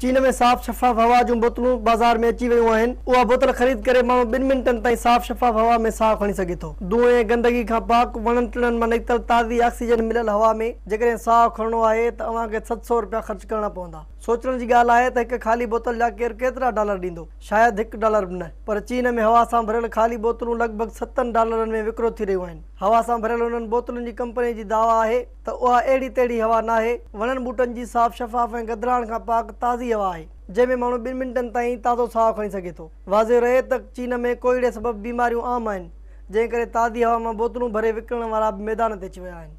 चीन में साफ़ शफ़ाफ़ हवा जूं बोतलूं बाज़ार में अची वियूं आहिनि उहा बोतल ख़रीद करे माण्हू ॿिनि मिंटनि ताईं साफ़ शफ़ाफ़ हवा में साओ खणी सघे थो धुए ऐं गंदगी खां पाक वणनि टिणनि मां निकितल ताज़ी ऑक्सीजन मिलियल हवा में जेकॾहिं साहु खणणो आहे तव्हांखे सत सौ रुपया ख़र्च करणा पवंदा सोचण जी ॻाल्हि आहे त हिकु ख़ाली बोतल जा केरु केतिरा डॉलर ॾींदो शायदि हिकु डॉलर बि न पर चीन में हवा सां भरियलु ख़ाली बोतलूं लॻभॻि सतनि डॉलरनि में विकिणो थी रहियूं आहिनि हवा सां भरियल उन्हनि बोतलुनि जी कंपनी जी दावा आहे त उहा अहिड़ी तहिड़ी हवा न आहे वणनि बूटनि जी साफ़ शफ़ाफ़ ऐं गदराण खां पाक ताज़ी हवा आहे जंहिंमें माण्हू ॿिनि मिंटनि ताईं ताज़ो साहु खणी सघे थो वाज़े रहे त चीन में कोइड़े सबब बीमारियूं आम आहिनि जंहिं करे ताज़ी हवा मां बोतलूं भरे विकण वारा मैदान ते अची विया आहिनि